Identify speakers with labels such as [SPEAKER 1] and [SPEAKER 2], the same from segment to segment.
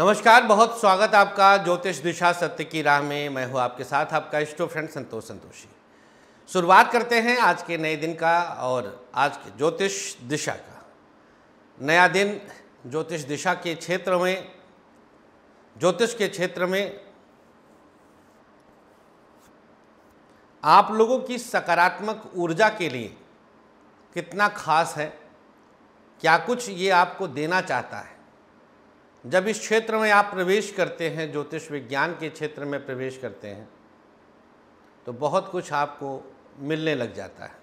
[SPEAKER 1] नमस्कार बहुत स्वागत आपका ज्योतिष दिशा सत्य की राह में मैं हूं आपके साथ आपका इष्टो फ्रेंड संतोष संतोषी शुरुआत करते हैं आज के नए दिन का और आज के ज्योतिष दिशा का नया दिन ज्योतिष दिशा के क्षेत्र में ज्योतिष के क्षेत्र में आप लोगों की सकारात्मक ऊर्जा के लिए कितना खास है क्या कुछ ये आपको देना चाहता है जब इस क्षेत्र में आप प्रवेश करते हैं ज्योतिष विज्ञान के क्षेत्र में प्रवेश करते हैं तो बहुत कुछ आपको मिलने लग जाता है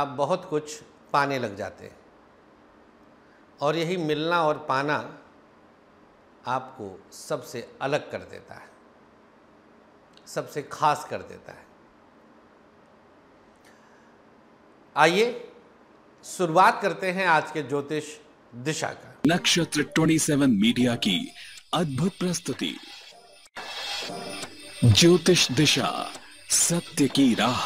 [SPEAKER 1] आप बहुत कुछ पाने लग जाते हैं और यही मिलना और पाना आपको सबसे अलग कर देता है सबसे खास कर देता है आइए शुरुआत करते हैं आज के ज्योतिष दिशा का
[SPEAKER 2] नक्षत्र 27 मीडिया की अद्भुत प्रस्तुति ज्योतिष दिशा सत्य की राह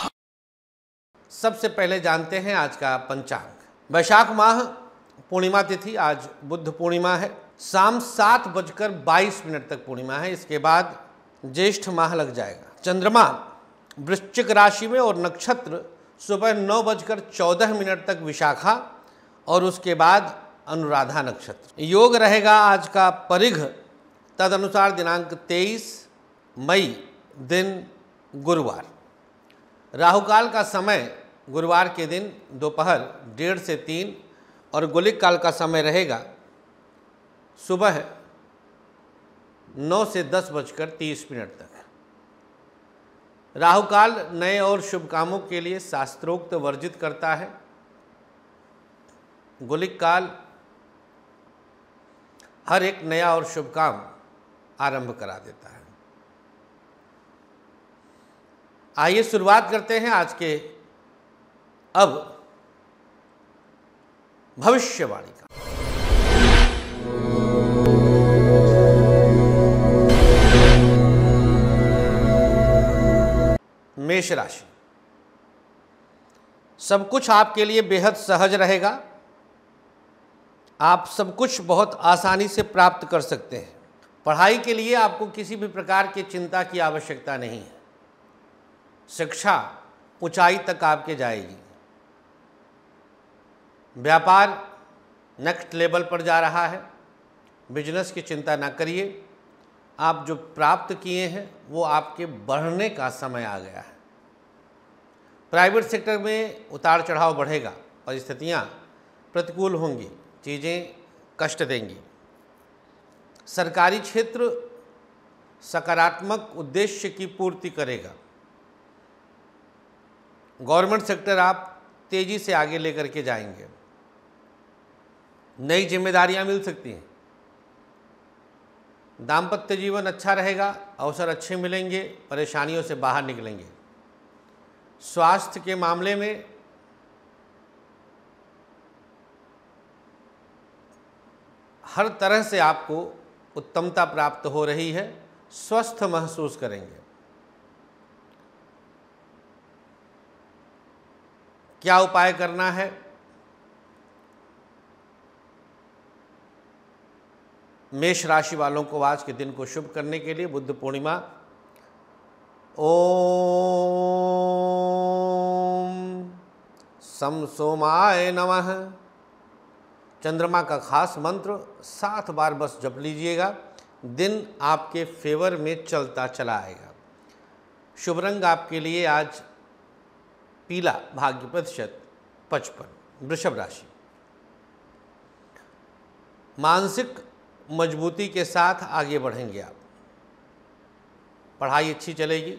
[SPEAKER 1] सबसे पहले जानते हैं आज का पंचांग वैशाख माह पूर्णिमा तिथि आज बुद्ध पूर्णिमा है शाम सात बजकर बाईस मिनट तक पूर्णिमा है इसके बाद ज्येष्ठ माह लग जाएगा चंद्रमा वृश्चिक राशि में और नक्षत्र सुबह नौ बजकर चौदह मिनट तक विशाखा और उसके बाद अनुराधा नक्षत्र योग रहेगा आज का परिघ तद अनुसार दिनांक 23 मई दिन गुरुवार राहुकाल का समय गुरुवार के दिन दोपहर डेढ़ से तीन और गोलिक काल का समय रहेगा सुबह नौ से दस बजकर तीस मिनट तक राहु काल नए और शुभ कामों के लिए शास्त्रोक्त वर्जित करता है गोलिक काल हर एक नया और शुभ काम आरंभ करा देता है आइए शुरुआत करते हैं आज के अब भविष्यवाणी का मेष राशि सब कुछ आपके लिए बेहद सहज रहेगा आप सब कुछ बहुत आसानी से प्राप्त कर सकते हैं पढ़ाई के लिए आपको किसी भी प्रकार की चिंता की आवश्यकता नहीं है शिक्षा ऊंचाई तक आपके जाएगी व्यापार नेक्स्ट लेवल पर जा रहा है बिजनेस की चिंता ना करिए आप जो प्राप्त किए हैं वो आपके बढ़ने का समय आ गया है प्राइवेट सेक्टर में उतार चढ़ाव बढ़ेगा परिस्थितियाँ प्रतिकूल होंगी चीज़ें कष्ट देंगी सरकारी क्षेत्र सकारात्मक उद्देश्य की पूर्ति करेगा गवर्नमेंट सेक्टर आप तेज़ी से आगे लेकर के जाएंगे नई जिम्मेदारियां मिल सकती हैं दाम्पत्य जीवन अच्छा रहेगा अवसर अच्छे मिलेंगे परेशानियों से बाहर निकलेंगे स्वास्थ्य के मामले में हर तरह से आपको उत्तमता प्राप्त हो रही है स्वस्थ महसूस करेंगे क्या उपाय करना है मेष राशि वालों को आज के दिन को शुभ करने के लिए बुद्ध पूर्णिमा ओ सम सोमाय नमः चंद्रमा का खास मंत्र सात बार बस जप लीजिएगा दिन आपके फेवर में चलता चला आएगा शुभ रंग आपके लिए आज पीला भाग्य प्रतिशत पचपन वृषभ राशि मानसिक मजबूती के साथ आगे बढ़ेंगे आप पढ़ाई अच्छी चलेगी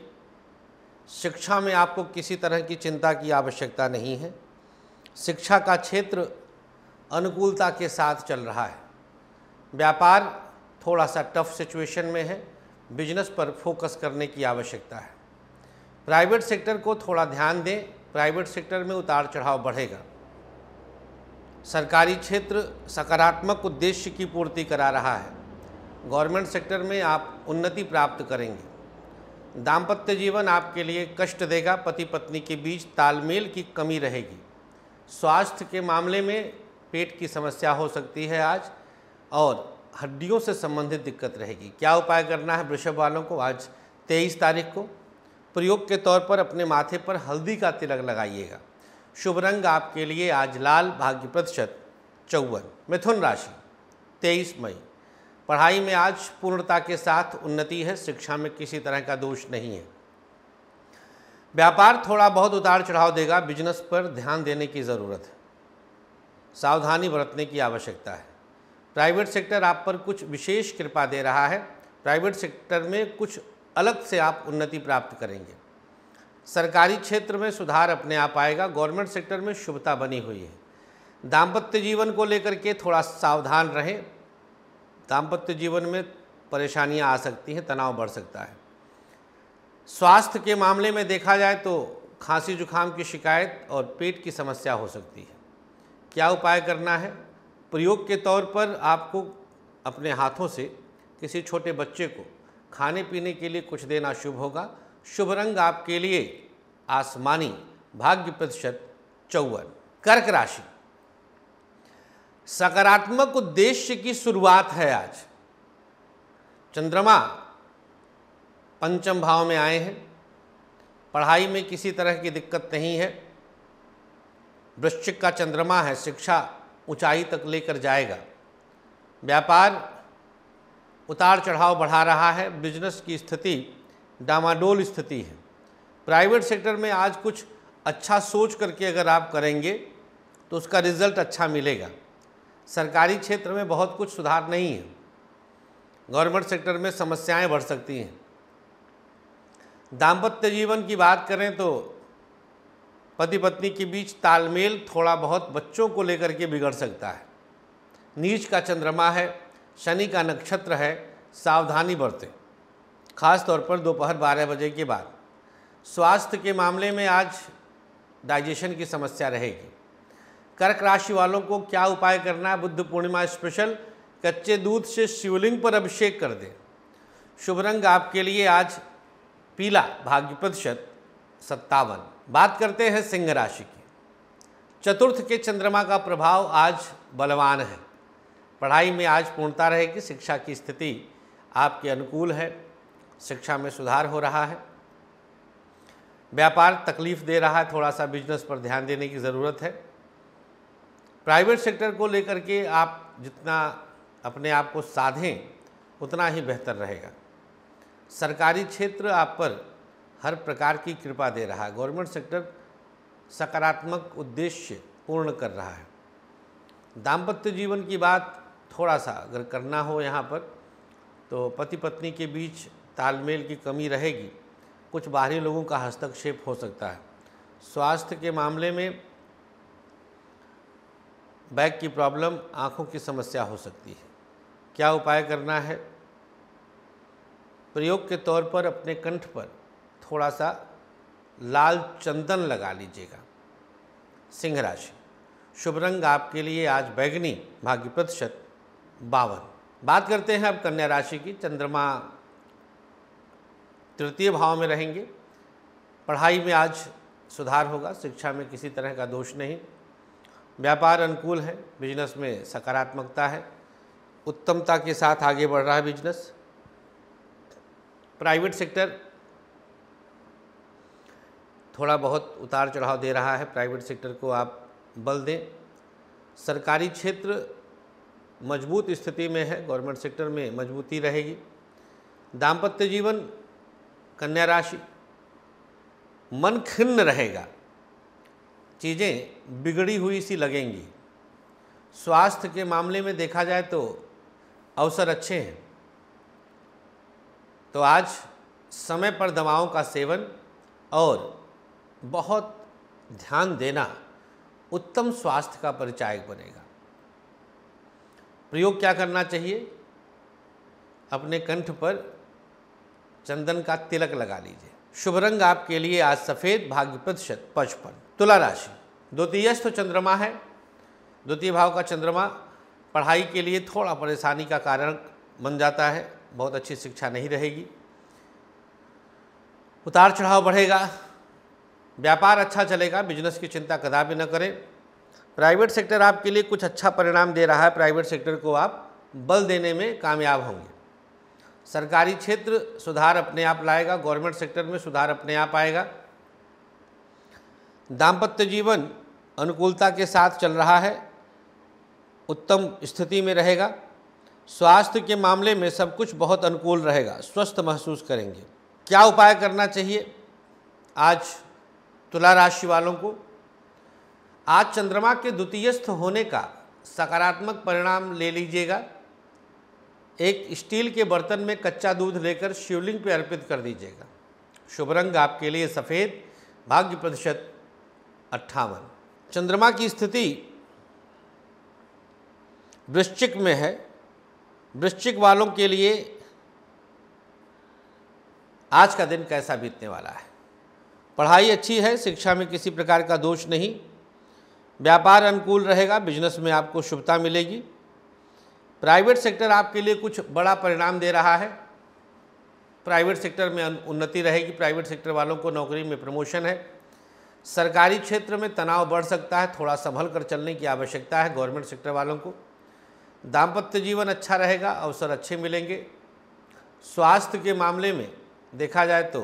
[SPEAKER 1] शिक्षा में आपको किसी तरह की चिंता की आवश्यकता नहीं है शिक्षा का क्षेत्र अनुकूलता के साथ चल रहा है व्यापार थोड़ा सा टफ सिचुएशन में है बिजनेस पर फोकस करने की आवश्यकता है प्राइवेट सेक्टर को थोड़ा ध्यान दें प्राइवेट सेक्टर में उतार चढ़ाव बढ़ेगा सरकारी क्षेत्र सकारात्मक उद्देश्य की पूर्ति करा रहा है गवर्नमेंट सेक्टर में आप उन्नति प्राप्त करेंगे दाम्पत्य जीवन आपके लिए कष्ट देगा पति पत्नी के बीच तालमेल की कमी रहेगी स्वास्थ्य के मामले में पेट की समस्या हो सकती है आज और हड्डियों से संबंधित दिक्कत रहेगी क्या उपाय करना है वृषभ वालों को आज तेईस तारीख को प्रयोग के तौर पर अपने माथे पर हल्दी का तिलक लगाइएगा शुभ रंग आपके लिए आज लाल भाग्य प्रतिशत चौवन मिथुन राशि तेईस मई पढ़ाई में आज पूर्णता के साथ उन्नति है शिक्षा में किसी तरह का दोष नहीं है व्यापार थोड़ा बहुत उतार चढ़ाव देगा बिजनेस पर ध्यान देने की ज़रूरत है सावधानी बरतने की आवश्यकता है प्राइवेट सेक्टर आप पर कुछ विशेष कृपा दे रहा है प्राइवेट सेक्टर में कुछ अलग से आप उन्नति प्राप्त करेंगे सरकारी क्षेत्र में सुधार अपने आप आएगा गवर्नमेंट सेक्टर में शुभता बनी हुई है दाम्पत्य जीवन को लेकर के थोड़ा सावधान रहें दाम्पत्य जीवन में परेशानियां आ सकती हैं तनाव बढ़ सकता है स्वास्थ्य के मामले में देखा जाए तो खांसी जुखाम की शिकायत और पेट की समस्या हो सकती है क्या उपाय करना है प्रयोग के तौर पर आपको अपने हाथों से किसी छोटे बच्चे को खाने पीने के लिए कुछ देना शुभ होगा शुभ रंग आपके लिए आसमानी भाग्य प्रतिशत चौवन कर्क राशि सकारात्मक उद्देश्य की शुरुआत है आज चंद्रमा पंचम भाव में आए हैं पढ़ाई में किसी तरह की दिक्कत नहीं है वृश्चिक का चंद्रमा है शिक्षा ऊंचाई तक लेकर जाएगा व्यापार उतार चढ़ाव बढ़ा रहा है बिजनेस की स्थिति डामाडोल स्थिति है प्राइवेट सेक्टर में आज कुछ अच्छा सोच करके अगर आप करेंगे तो उसका रिजल्ट अच्छा मिलेगा सरकारी क्षेत्र में बहुत कुछ सुधार नहीं है गवर्नमेंट सेक्टर में समस्याएं बढ़ सकती हैं दाम्पत्य जीवन की बात करें तो पति पत्नी के बीच तालमेल थोड़ा बहुत बच्चों को लेकर के बिगड़ सकता है नीच का चंद्रमा है शनि का नक्षत्र है सावधानी बरतें खास तौर पर दोपहर बारह बजे के बाद स्वास्थ्य के मामले में आज डाइजेशन की समस्या रहेगी कर्क राशि वालों को क्या उपाय करना है बुद्ध पूर्णिमा स्पेशल कच्चे दूध से शिवलिंग पर अभिषेक कर दें शुभ रंग आपके लिए आज पीला भाग्य प्रतिशत सत्तावन बात करते हैं सिंह राशि की चतुर्थ के चंद्रमा का प्रभाव आज बलवान है पढ़ाई में आज पूर्णता रहेगी शिक्षा की स्थिति आपके अनुकूल है शिक्षा में सुधार हो रहा है व्यापार तकलीफ दे रहा है थोड़ा सा बिजनेस पर ध्यान देने की ज़रूरत है प्राइवेट सेक्टर को लेकर के आप जितना अपने आप को साधें उतना ही बेहतर रहेगा सरकारी क्षेत्र आप पर हर प्रकार की कृपा दे रहा है गवर्नमेंट सेक्टर सकारात्मक उद्देश्य पूर्ण कर रहा है दाम्पत्य जीवन की बात थोड़ा सा अगर करना हो यहाँ पर तो पति पत्नी के बीच तालमेल की कमी रहेगी कुछ बाहरी लोगों का हस्तक्षेप हो सकता है स्वास्थ्य के मामले में बैक की प्रॉब्लम आँखों की समस्या हो सकती है क्या उपाय करना है प्रयोग के तौर पर अपने कंठ पर थोड़ा सा लाल चंदन लगा लीजिएगा सिंह राशि शुभ रंग आपके लिए आज बैगनी भाग्य प्रतिशत बावन बात करते हैं अब कन्या राशि की चंद्रमा तृतीय भाव में रहेंगे पढ़ाई में आज सुधार होगा शिक्षा में किसी तरह का दोष नहीं व्यापार अनुकूल है बिजनेस में सकारात्मकता है उत्तमता के साथ आगे बढ़ रहा है बिजनेस प्राइवेट सेक्टर थोड़ा बहुत उतार चढ़ाव दे रहा है प्राइवेट सेक्टर को आप बल दें सरकारी क्षेत्र मजबूत स्थिति में है गवर्नमेंट सेक्टर में मजबूती रहेगी दाम्पत्य जीवन कन्या राशि मन खिन्न रहेगा चीज़ें बिगड़ी हुई सी लगेंगी स्वास्थ्य के मामले में देखा जाए तो अवसर अच्छे हैं तो आज समय पर दवाओं का सेवन और बहुत ध्यान देना उत्तम स्वास्थ्य का परिचायक बनेगा प्रयोग क्या करना चाहिए अपने कंठ पर चंदन का तिलक लगा लीजिए शुभ रंग आपके लिए आज सफ़ेद भाग्य प्रतिशत पचपन तुला राशि द्वितीयस्थ चंद्रमा है द्वितीय भाव का चंद्रमा पढ़ाई के लिए थोड़ा परेशानी का कारण बन जाता है बहुत अच्छी शिक्षा नहीं रहेगी उतार चढ़ाव बढ़ेगा व्यापार अच्छा चलेगा बिजनेस की चिंता कदा भी न करें प्राइवेट सेक्टर आपके लिए कुछ अच्छा परिणाम दे रहा है प्राइवेट सेक्टर को आप बल देने में कामयाब होंगे सरकारी क्षेत्र सुधार अपने आप लाएगा गवर्नमेंट सेक्टर में सुधार अपने आप आएगा दाम्पत्य जीवन अनुकूलता के साथ चल रहा है उत्तम स्थिति में रहेगा स्वास्थ्य के मामले में सब कुछ बहुत अनुकूल रहेगा स्वस्थ महसूस करेंगे क्या उपाय करना चाहिए आज तुला राशि वालों को आज चंद्रमा के द्वितीयस्थ होने का सकारात्मक परिणाम ले लीजिएगा एक स्टील के बर्तन में कच्चा दूध लेकर शिवलिंग पर अर्पित कर दीजिएगा शुभ रंग आपके लिए सफ़ेद भाग्य प्रतिशत अट्ठावन चंद्रमा की स्थिति वृश्चिक में है वृश्चिक वालों के लिए आज का दिन कैसा बीतने वाला है पढ़ाई अच्छी है शिक्षा में किसी प्रकार का दोष नहीं व्यापार अनुकूल रहेगा बिजनेस में आपको शुभता मिलेगी प्राइवेट सेक्टर आपके लिए कुछ बड़ा परिणाम दे रहा है प्राइवेट सेक्टर में उन्नति रहेगी प्राइवेट सेक्टर वालों को नौकरी में प्रमोशन है सरकारी क्षेत्र में तनाव बढ़ सकता है थोड़ा संभल कर चलने की आवश्यकता है गवर्नमेंट सेक्टर वालों को दाम्पत्य जीवन अच्छा रहेगा अवसर अच्छे मिलेंगे स्वास्थ्य के मामले में देखा जाए तो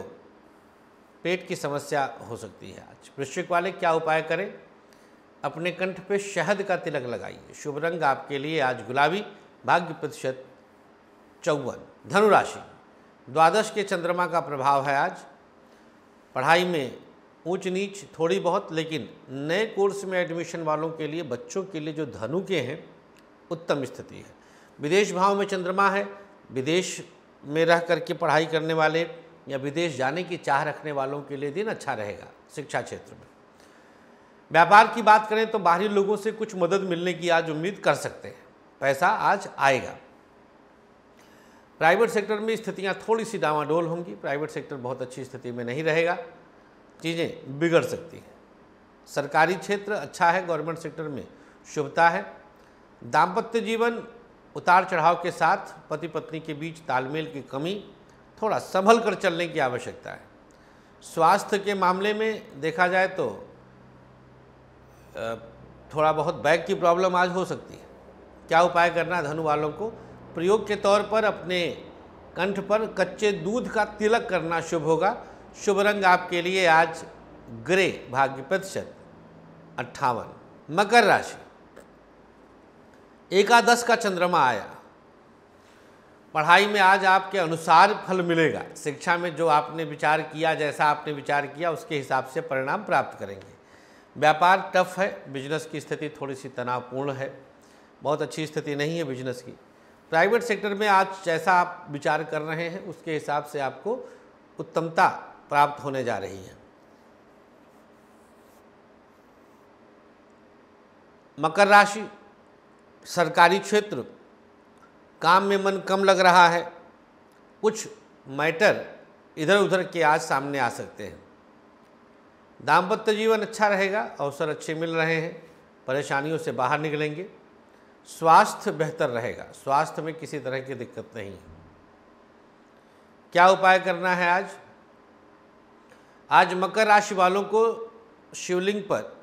[SPEAKER 1] पेट की समस्या हो सकती है आज वृश्चिक वाले क्या उपाय करें अपने कंठ पे शहद का तिलक लगाइए शुभ रंग आपके लिए आज गुलाबी भाग्य प्रतिशत चौवन धनुराशि द्वादश के चंद्रमा का प्रभाव है आज पढ़ाई में ऊंच नीच थोड़ी बहुत लेकिन नए कोर्स में एडमिशन वालों के लिए बच्चों के लिए जो धनु के हैं उत्तम स्थिति है विदेश भाव में चंद्रमा है विदेश में रह करके पढ़ाई करने वाले या विदेश जाने की चाह रखने वालों के लिए दिन अच्छा रहेगा शिक्षा क्षेत्र में व्यापार की बात करें तो बाहरी लोगों से कुछ मदद मिलने की आज उम्मीद कर सकते हैं पैसा आज आएगा प्राइवेट सेक्टर में स्थितियां थोड़ी सी डावाडोल होंगी प्राइवेट सेक्टर बहुत अच्छी स्थिति में नहीं रहेगा चीज़ें बिगड़ सकती हैं सरकारी क्षेत्र अच्छा है गवर्नमेंट सेक्टर में शुभता है दाम्पत्य जीवन उतार चढ़ाव के साथ पति पत्नी के बीच तालमेल की कमी थोड़ा संभल कर चलने की आवश्यकता है स्वास्थ्य के मामले में देखा जाए तो थोड़ा बहुत बैग की प्रॉब्लम आज हो सकती है क्या उपाय करना धनु वालों को प्रयोग के तौर पर अपने कंठ पर कच्चे दूध का तिलक करना शुभ होगा शुभ रंग आपके लिए आज ग्रे भाग्य प्रतिशत अट्ठावन मकर राशि एकादश का चंद्रमा आया पढ़ाई में आज आपके अनुसार फल मिलेगा शिक्षा में जो आपने विचार किया जैसा आपने विचार किया उसके हिसाब से परिणाम प्राप्त करेंगे व्यापार टफ है बिजनेस की स्थिति थोड़ी सी तनावपूर्ण है बहुत अच्छी स्थिति नहीं है बिजनेस की प्राइवेट सेक्टर में आज जैसा आप विचार कर रहे हैं उसके हिसाब से आपको उत्तमता प्राप्त होने जा रही है मकर राशि सरकारी क्षेत्र काम में मन कम लग रहा है कुछ मैटर इधर उधर के आज सामने आ सकते हैं दाम्पत्य जीवन अच्छा रहेगा अवसर अच्छे मिल रहे हैं परेशानियों से बाहर निकलेंगे स्वास्थ्य बेहतर रहेगा स्वास्थ्य में किसी तरह की दिक्कत नहीं है क्या उपाय करना है आज आज मकर राशि वालों को शिवलिंग पर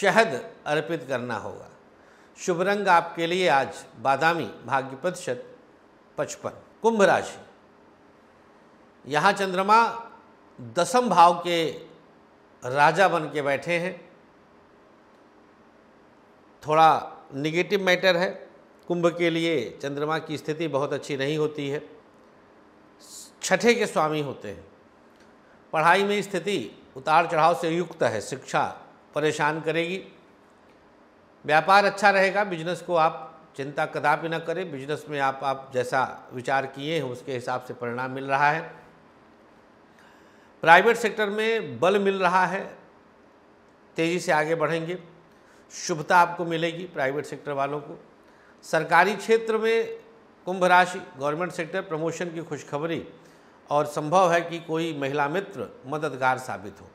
[SPEAKER 1] शहद अर्पित करना होगा शुभ रंग आपके लिए आज बादामी भाग्य प्रतिशत पचपन कुंभ राशि यहाँ चंद्रमा दसम भाव के राजा बन के बैठे हैं थोड़ा निगेटिव मैटर है कुंभ के लिए चंद्रमा की स्थिति बहुत अच्छी नहीं होती है छठे के स्वामी होते हैं पढ़ाई में स्थिति उतार चढ़ाव से युक्त है शिक्षा परेशान करेगी व्यापार अच्छा रहेगा बिजनेस को आप चिंता कदापि ना करें बिजनेस में आप आप जैसा विचार किए हैं उसके हिसाब से परिणाम मिल रहा है प्राइवेट सेक्टर में बल मिल रहा है तेज़ी से आगे बढ़ेंगे शुभता आपको मिलेगी प्राइवेट सेक्टर वालों को सरकारी क्षेत्र में कुंभ राशि गवर्नमेंट सेक्टर प्रमोशन की खुशखबरी और संभव है कि कोई महिला मित्र मददगार साबित हो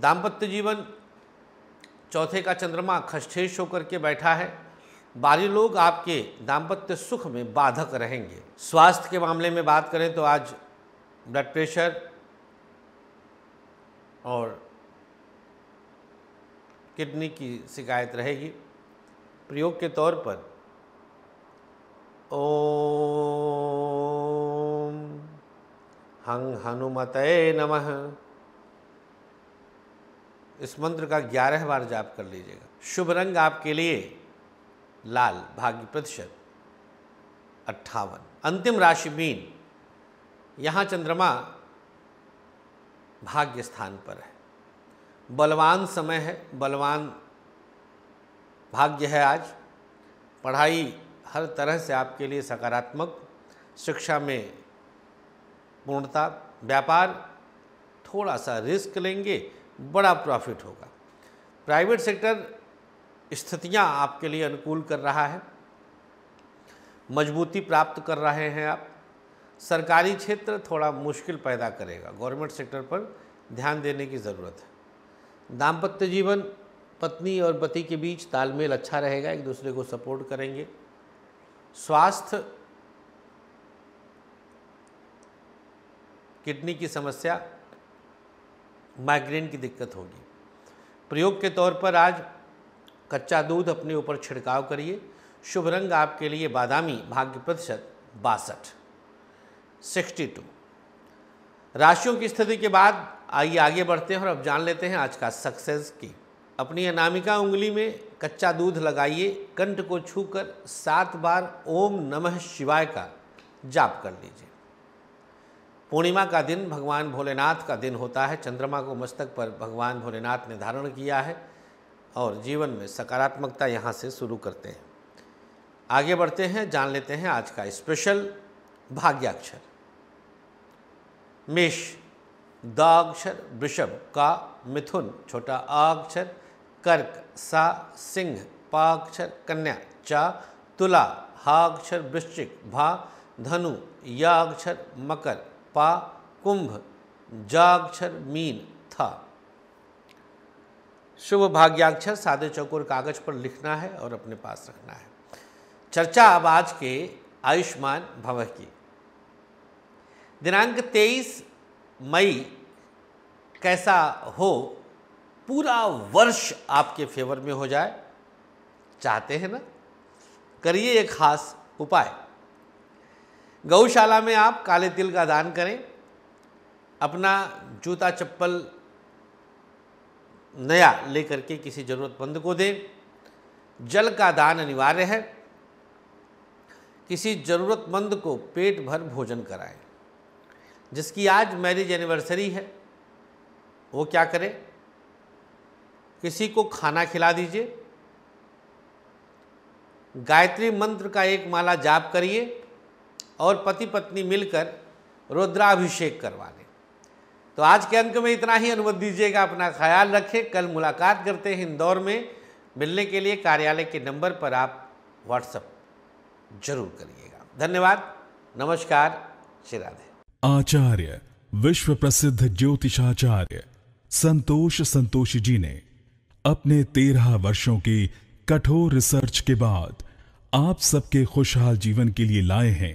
[SPEAKER 1] दाम्पत्य जीवन चौथे का चंद्रमा खष्ठेश होकर के बैठा है बारी लोग आपके दाम्पत्य सुख में बाधक रहेंगे स्वास्थ्य के मामले में बात करें तो आज ब्लड प्रेशर और किडनी की शिकायत रहेगी प्रयोग के तौर पर ओम हंग हनुमत नमः इस मंत्र का ग्यारह बार जाप कर लीजिएगा शुभ रंग आपके लिए लाल भाग्य प्रतिशत अट्ठावन अंतिम राशि मीन यहाँ चंद्रमा भाग्य स्थान पर है बलवान समय है बलवान भाग्य है आज पढ़ाई हर तरह से आपके लिए सकारात्मक शिक्षा में पूर्णता व्यापार थोड़ा सा रिस्क लेंगे बड़ा प्रॉफिट होगा प्राइवेट सेक्टर स्थितियां आपके लिए अनुकूल कर रहा है मजबूती प्राप्त कर रहे हैं आप सरकारी क्षेत्र थोड़ा मुश्किल पैदा करेगा गवर्नमेंट सेक्टर पर ध्यान देने की ज़रूरत है दाम्पत्य जीवन पत्नी और पति के बीच तालमेल अच्छा रहेगा एक दूसरे को सपोर्ट करेंगे स्वास्थ्य किडनी की समस्या माइग्रेन की दिक्कत होगी प्रयोग के तौर पर आज कच्चा दूध अपने ऊपर छिड़काव करिए शुभ रंग आपके लिए बादामी भाग्य प्रतिशत बासठ सिक्सटी टू राशियों की स्थिति के बाद आइए आगे बढ़ते हैं और अब जान लेते हैं आज का सक्सेस की अपनी अनामिका उंगली में कच्चा दूध लगाइए कंठ को छूकर सात बार ओम नमः शिवाय का जाप कर लीजिए पूर्णिमा का दिन भगवान भोलेनाथ का दिन होता है चंद्रमा को मस्तक पर भगवान भोलेनाथ ने धारण किया है और जीवन में सकारात्मकता यहाँ से शुरू करते हैं आगे बढ़ते हैं जान लेते हैं आज का स्पेशल भाग्याक्षर मेष द अक्षर वृषभ का मिथुन छोटा अक्षर कर्क सा सिंह पाक्षर कन्या चा तुला हा अक्षर वृश्चिक भा धनु या अक्षर मकर पा कुंभ जाक्षर मीन था शुभ भाग्याक्षर सादे चौकोर कागज पर लिखना है और अपने पास रखना है चर्चा अब आज के आयुष्मान भव की दिनांक 23 मई कैसा हो पूरा वर्ष आपके फेवर में हो जाए चाहते हैं ना करिए एक खास उपाय गौशाला में आप काले तिल का दान करें अपना जूता चप्पल नया लेकर के किसी ज़रूरतमंद को दें जल का दान अनिवार्य है किसी ज़रूरतमंद को पेट भर भोजन कराएं जिसकी आज मैरिज एनिवर्सरी है वो क्या करें किसी को खाना खिला दीजिए गायत्री मंत्र का एक माला जाप करिए और पति पत्नी मिलकर रुद्राभिषेक करवा लें तो आज के अंक में इतना ही अनुमति दीजिएगा अपना ख्याल रखें कल मुलाकात करते हैं इंदौर में मिलने के लिए कार्यालय के नंबर पर आप व्हाट्सएप जरूर करिएगा धन्यवाद नमस्कार श्री राधे
[SPEAKER 2] आचार्य विश्व प्रसिद्ध ज्योतिषाचार्य संतोष संतोषी जी ने अपने तेरह वर्षों की कठोर रिसर्च के बाद आप सबके खुशहाल जीवन के लिए लाए हैं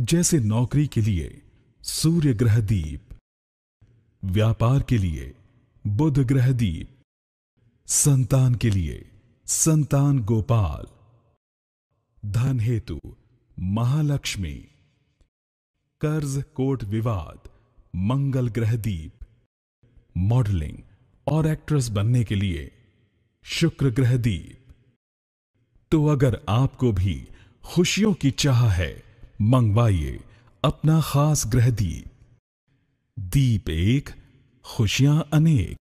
[SPEAKER 2] जैसे नौकरी के लिए सूर्य ग्रह दीप व्यापार के लिए बुध ग्रह दीप संतान के लिए संतान गोपाल धन हेतु महालक्ष्मी कर्ज कोट विवाद मंगल ग्रह दीप मॉडलिंग और एक्ट्रेस बनने के लिए शुक्र ग्रह दीप तो अगर आपको भी खुशियों की चाह है मंगवाइए अपना खास ग्रह दीप दीप एक खुशियां अनेक